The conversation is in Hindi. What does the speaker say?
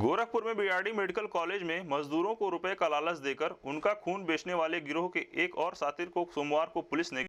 गोरखपुर में बीआरडी मेडिकल कॉलेज में मजदूरों को रुपए का लालच देकर उनका खून बेचने वाले गिरोह के एक और साथी को सोमवार को पुलिस ने